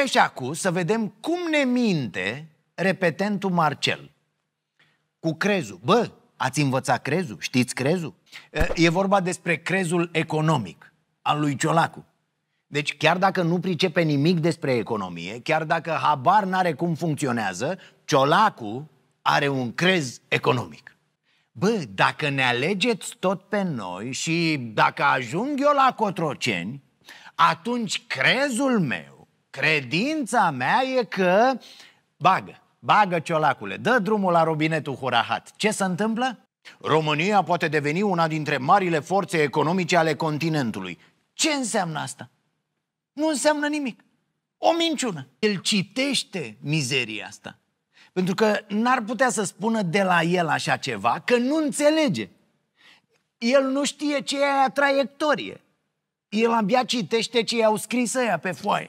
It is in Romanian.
E și acum să vedem cum ne minte repetentul Marcel. Cu crezul. Bă, ați învățat crezul? Știți crezul? E vorba despre crezul economic al lui Ciolacu. Deci chiar dacă nu pricepe nimic despre economie, chiar dacă habar n-are cum funcționează, Ciolacu are un crez economic. Bă, dacă ne alegeți tot pe noi și dacă ajung eu la Cotroceni, atunci crezul meu Credința mea e că bagă, bagă ciolacule, dă drumul la robinetul Hurahat. Ce se întâmplă? România poate deveni una dintre marile forțe economice ale continentului. Ce înseamnă asta? Nu înseamnă nimic. O minciună. El citește mizeria asta. Pentru că n-ar putea să spună de la el așa ceva, că nu înțelege. El nu știe ce e aia traiectorie. El abia citește ce i-au scris aia pe foaie.